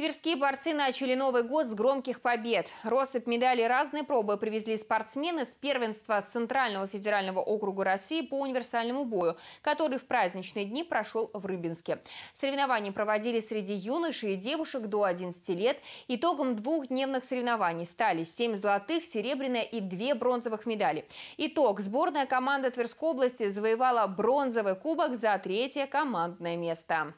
Тверские борцы начали Новый год с громких побед. Россыпь медалей разной пробы привезли спортсмены с первенства Центрального федерального округа России по универсальному бою, который в праздничные дни прошел в Рыбинске. Соревнования проводили среди юношей и девушек до 11 лет. Итогом двухдневных соревнований стали 7 золотых, серебряная и 2 бронзовых медали. Итог. Сборная команда Тверской области завоевала бронзовый кубок за третье командное место.